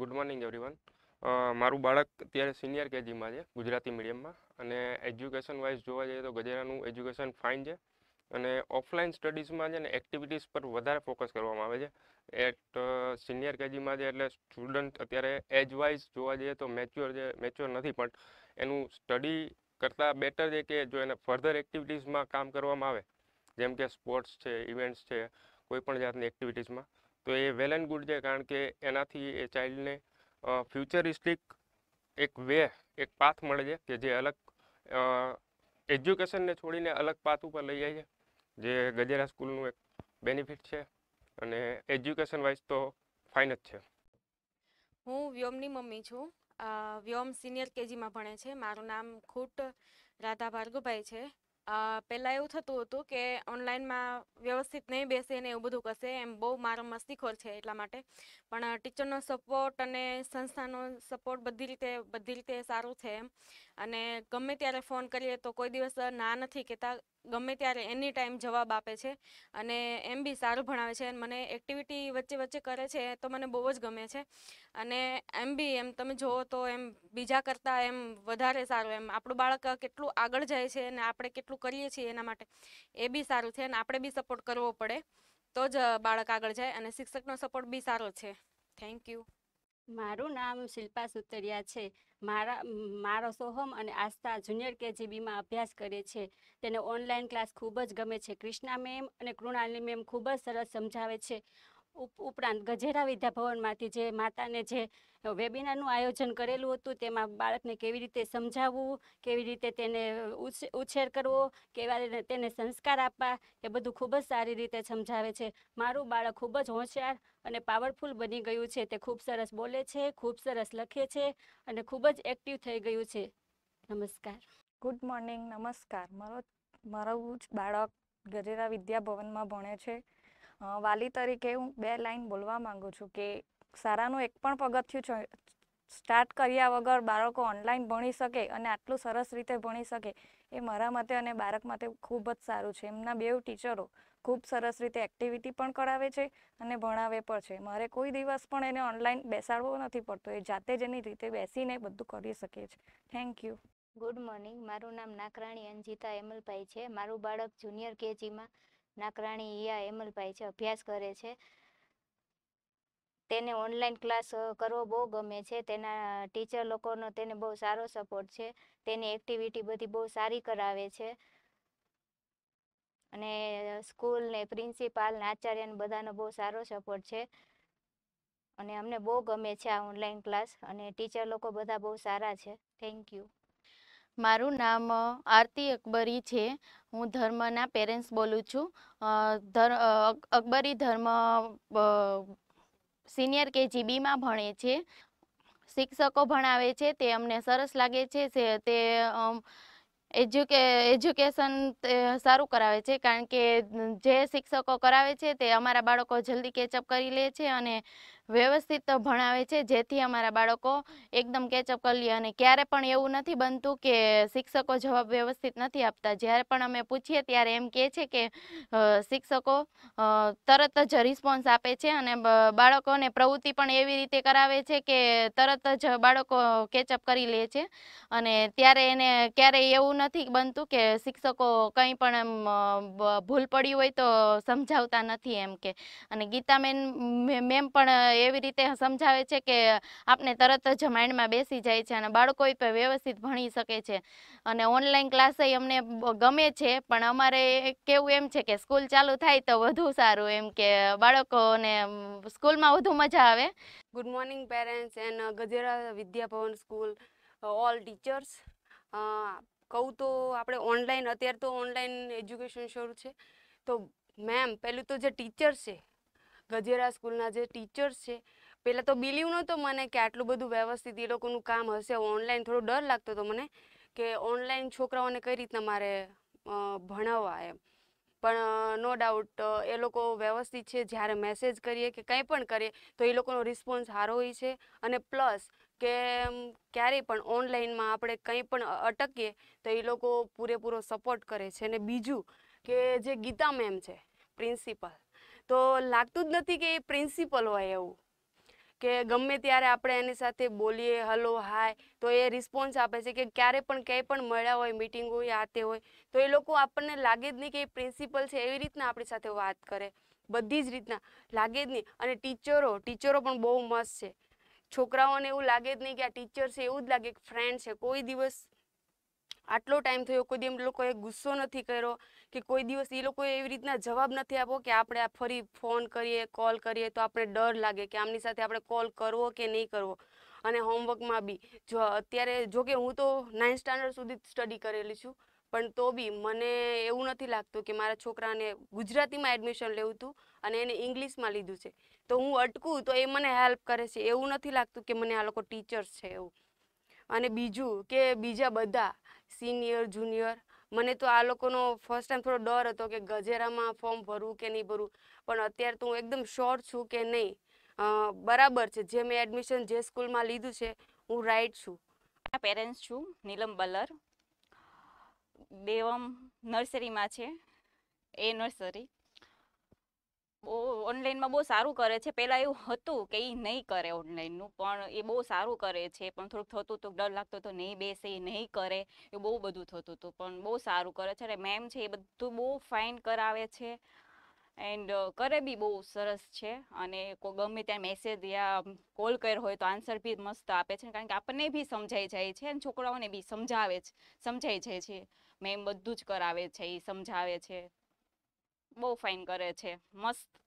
good morning everyone મારું બાળક અત્યારે સિનિયર કેજીમાં છે ગુજરાતી મીડિયમમાં અને એજ્યુકેશન વાઇઝ જોવા જઈએ તો ગજેરાનું એજ્યુકેશન ફાઇન છે અને ઓફલાઈન સ્ટડીઝમાં છે ને એક્ટિવિટીઝ પર વધારે ફોકસ કરવામાં આવે છે એટ સિનિયર કેજીમાં છે એટલે સ્ટુડન્ટ અત્યારે એજ વાઇઝ જોવા જઈએ તો મેચ્યોર છે મેચ્યોર નથી પણ એનું સ્ટડી કરતાં બેટર છે કે જો એને ફર્ધર એક્ટિવિટીઝમાં કામ કરવામાં આવે જેમ કે સ્પોર્ટ્સ છે ઇવેન્ટ્સ છે કોઈપણ જાતની એક્ટિવિટીઝમાં તો એ વેલ એન્ડ ગુડ છે કારણ કે એનાથી એ ચાઇલ્ડને ફ્યુચરિસ્ટિક એક વે એક પાથ મળે છે કે જે અલગ એજ્યુકેશનને છોડીને અલગ પાથ ઉપર લઈ જાય છે જે ગજેરા સ્કૂલનું એક બેનિફિટ છે અને એજ્યુકેશન વાઇઝ તો ફાઇન જ છે હું વ્યોમની મમ્મી છું વ્યોમ સિનિયર કેજીમાં ભણે છે મારું નામ ખૂટ રાધા ભાર્ગવભાઈ છે પહેલાં એવું થતું હતું કે ઓનલાઈનમાં વ્યવસ્થિત નહીં બેસે ને એવું બધું કરશે એમ બહુ મારો મસ્તીખોર છે એટલા માટે પણ ટીચરનો સપોર્ટ અને સંસ્થાનો સપોર્ટ બધી રીતે બધી રીતે સારું છે એમ અને ગમે ત્યારે ફોન કરીએ તો કોઈ દિવસ ના નથી કહેતા ગમે ત્યારે એની ટાઈમ જવાબ આપે છે અને એમ બી સારું ભણાવે છે મને એક્ટિવિટી વચ્ચે વચ્ચે કરે છે તો મને બહુ જ ગમે છે અને એમ બી એમ તમે જુઓ તો એમ બીજા કરતાં એમ વધારે સારું એમ આપણું બાળક કેટલું આગળ જાય છે અને આપણે કેટલું કરીએ છીએ એના માટે એ બી સારું છે અને આપણે બી સપોર્ટ કરવો પડે તો જ બાળક આગળ જાય અને શિક્ષકનો સપોર્ટ બી સારો છે થેન્ક યુ મારું નામ શિલ્પા સુતરિયા છે મારા મારો સોહમ અને આસ્થા જુનિયર કેજીબીમાં અભ્યાસ કરે છે તેને ઓનલાઈન ક્લાસ ખૂબ જ ગમે છે ક્રિષ્ના મેમ અને કૃણાલી મેમ ખૂબ જ સરસ સમજાવે છે ઉપરાંત ગજેરા વિદ્યાભવનમાંથી જે માતાને જે વેબિનારનું આયોજન કરેલું હતું તેમાં બાળકને કેવી રીતે સમજાવવું કેવી રીતે તેને ઉછેર કરવો કેવા તેને સંસ્કાર આપવા એ બધું ખૂબ જ સારી રીતે સમજાવે છે મારું બાળક ખૂબ જ હોશિયાર અને પાવરફુલ બની ગયું છે તે ખૂબ સરસ બોલે છે ખૂબ સરસ લખે છે અને ખૂબ જ એક્ટિવ થઈ ગયું છે નમસ્કાર ગુડ મોર્નિંગ નમસ્કાર મારો મારું જ બાળક ગજેરા વિદ્યાભવનમાં ભણે છે વાલી તરીકે હું બે લાઈન બોલવા માંગુ છું કે સારાનું એક પણ પગથિયું સ્ટાર્ટ કર્યા વગર બાળકો ઓનલાઈન ભણી શકે અને આટલું સરસ રીતે ભણી શકે એ મારા મતે અને બાળક માટે ખૂબ જ સારું છે એમના બેવ ટીચરો ખૂબ સરસ રીતે એક્ટિવિટી પણ કરાવે છે અને ભણાવે પણ છે મારે કોઈ દિવસ પણ એને ઓનલાઈન બેસાડવો નથી પડતો એ જાતે જ એની રીતે બેસીને બધું કરી શકે છે થેન્ક યુ ગુડ મોર્નિંગ મારું નામ નાકરાણી અંજિતા એમલભાઈ છે મારું બાળક જુનિયર કેજીમાં નાકરાણી હિયા એમલભાઈ છે અભ્યાસ કરે છે તેને ઓનલાઈન ક્લાસ કરવો બહુ ગમે છે તેના ટીચર લોકોનો તેને બહુ સારો સપોર્ટ છે તેની એક્ટિવિટી બધી બહુ સારી કરાવે છે અને સ્કૂલ ને પ્રિન્સિપાલ ને આચાર્ય ને બધાનો બહુ સારો સપોર્ટ છે અને અમને બહુ ગમે છે આ ઓનલાઈન ક્લાસ અને ટીચર લોકો બધા બહુ સારા છે થેન્ક યુ મારું નામ આરતી અકબરી છે હું ધર્મના પેરેન્ટ્સ બોલું છું અકબરી ધર્મ સિનિયર કેજીબીમાં ભણે છે શિક્ષકો ભણાવે છે તે અમને સરસ લાગે છે તે એજ્યુકે એજ્યુકેશન સારું કરાવે છે કારણ કે જે શિક્ષકો કરાવે છે તે અમારા બાળકો જલ્દી કેચઅપ કરી લે છે અને વ્યવસ્થિત ભણાવે છે જેથી અમારા બાળકો એકદમ કેચઅપ કરી લે અને ક્યારે પણ એવું નથી બનતું કે શિક્ષકો જવાબ વ્યવસ્થિત નથી આપતા જ્યારે પણ અમે પૂછીએ ત્યારે એમ કહે છે કે શિક્ષકો તરત જ રિસ્પોન્સ આપે છે અને બાળકોને પ્રવૃત્તિ પણ એવી રીતે કરાવે છે કે તરત જ બાળકો કેચઅપ કરી લે છે અને ત્યારે એને ક્યારેય એવું નથી બનતું કે શિક્ષકો કંઈ પણ એમ ભૂલ પડી હોય તો સમજાવતા નથી એમ કે અને ગીતા મેમ મેમ પણ એવી રીતે સમજાવે છે કે આપને તરત જ માઇન્ડમાં બેસી જાય છે અને બાળકો પણ વ્યવસ્થિત ભણી શકે છે અને ઓનલાઈન ક્લાસ અમને ગમે છે પણ અમારે કેવું એમ છે કે સ્કૂલ ચાલુ થાય તો વધુ સારું એમ કે બાળકોને સ્કૂલમાં વધુ મજા આવે good morning parents and Gajera Vidyabhavan school all teachers કહું તો આપણે ઓનલાઈન અત્યારે તો ઓનલાઈન એજ્યુકેશન શરૂ છે તો મેમ પહેલું તો જે ટીચર છે ગજેરા સ્કૂલના જે ટીચર્સ છે પહેલાં તો બિલીવ નહોતો મને કે આટલું બધું વ્યવસ્થિત એ લોકોનું કામ હશે ઓનલાઈન થોડો ડર લાગતો હતો મને કે ઓનલાઈન છોકરાઓને કઈ રીતના મારે ભણાવવા એમ પણ નો ડાઉટ એ લોકો વ્યવસ્થિત છે જ્યારે મેસેજ કરીએ કે કંઈ પણ કરીએ તો એ લોકોનો રિસ્પોન્સ સારો હોય છે અને પ્લસ કે ક્યારેય પણ ઓનલાઈનમાં આપણે કંઈ પણ અટકીએ તો એ લોકો પૂરેપૂરો સપોર્ટ કરે છે અને બીજું કે જે ગીતા મેમ છે પ્રિન્સિપલ તો લાગતું જ નથી કે એ પ્રિન્સિપલ હોય એવું કે ગમે ત્યારે આપણે એની સાથે બોલીએ હલો હાય તો એ રિસ્પોન્સ આપે છે કે ક્યારે પણ ક્યાંય પણ મળ્યા હોય મિટિંગ હોય આ તે હોય તો એ લોકો આપણને લાગે જ નહીં કે એ પ્રિન્સિપલ છે એવી રીતના આપણી સાથે વાત કરે બધી જ રીતના લાગે જ નહીં અને ટીચરો ટીચરો પણ બહુ મસ્ત છે છોકરાઓને એવું લાગે જ નહીં કે આ ટીચર છે એવું જ લાગે કે ફ્રેન્ડ છે કોઈ દિવસ આટલો ટાઈમ થયો કોઈ એમ લોકોએ ગુસ્સો નથી કર્યો કે કોઈ દિવસ એ લોકોએ એવી રીતના જવાબ નથી આપો કે આપણે ફરી ફોન કરીએ કોલ કરીએ તો આપણે ડર લાગે કે આમની સાથે આપણે કોલ કરવો કે નહીં કરવો અને હોમવર્કમાં બી જો અત્યારે જો કે હું તો નાઇન્થ સ્ટાન્ડર્ડ સુધી સ્ટડી કરેલી છું પણ તો બી મને એવું નથી લાગતું કે મારા છોકરાને ગુજરાતીમાં એડમિશન લેવું હતું અને એને ઇંગ્લિશમાં લીધું છે તો હું અટકું તો એ મને હેલ્પ કરે છે એવું નથી લાગતું કે મને આ લોકો ટીચર્સ છે એવું અને બીજું કે બીજા બધા સિનિયર જુનિયર મને તો આ લોકોનો ફર્સ્ટ ટાઈમ થોડો ડર હતો કે ગજેરામાં ફોર્મ ભરવું કે નહીં ભરવું પણ અત્યારે તો હું એકદમ શ્યોર છું કે નહીં બરાબર છે જે મેં એડમિશન જે સ્કૂલમાં લીધું છે હું રાઈટ છું પેરેન્ટ્સ છું નીલમ બલર દેવમ નર્સરીમાં છે એ નર્સરી ઓનલાઈનમાં બહુ સારું કરે છે પહેલાં એવું હતું કે એ નહીં કરે ઓનલાઈનનું પણ એ બહુ સારું કરે છે પણ થોડુંક થતું હતું ડર લાગતો હતો નહીં બેસે એ નહીં કરે એ બહુ બધું થતું હતું પણ બહુ સારું કરે છે અને મેમ છે એ બધું બહુ ફાઇન કરાવે છે એન્ડ કરે બી બહુ સરસ છે અને કોઈ ગમે ત્યાં મેસેજ યા કોલ કર્યો હોય તો આન્સર બી મસ્ત આપે છે કારણ કે આપણને બી સમજાઈ જાય છે અને છોકરાઓને બી સમજાવે છે સમજાઈ જાય છે મેમ બધું જ કરાવે છે એ સમજાવે છે બહુ ફાઇન કરે છે મસ્ત